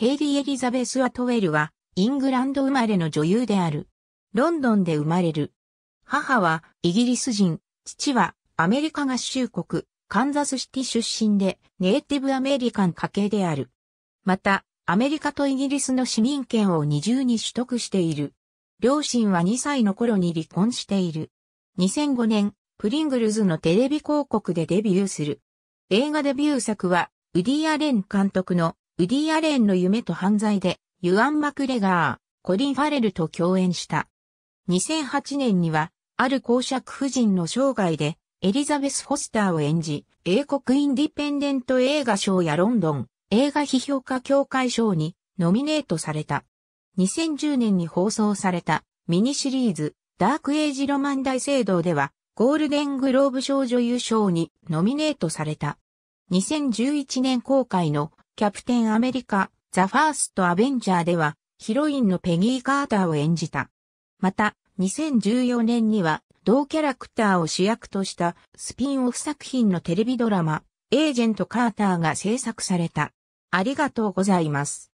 ヘイリー・エリザベス・アトウェルは、イングランド生まれの女優である。ロンドンで生まれる。母はイギリス人、父はアメリカ合衆国、カンザスシティ出身でネイティブアメリカン家系である。また、アメリカとイギリスの市民権を二重に取得している。両親は2歳の頃に離婚している。2005年、プリングルズのテレビ広告でデビューする。映画デビュー作は、ウディ・アレン監督のウディ・アレンの夢と犯罪で、ユアン・マクレガー、コリン・ファレルと共演した。2008年には、ある公爵夫人の生涯で、エリザベス・フォスターを演じ、英国インディペンデント映画賞やロンドン映画批評家協会賞にノミネートされた。2010年に放送されたミニシリーズダークエイジロマン大聖堂ではゴールデングローブ賞女優賞にノミネートされた。2011年公開のキャプテンアメリカ、ザ・ファースト・アベンジャーでは、ヒロインのペギー・カーターを演じた。また、2014年には、同キャラクターを主役としたスピンオフ作品のテレビドラマ、エージェント・カーターが制作された。ありがとうございます。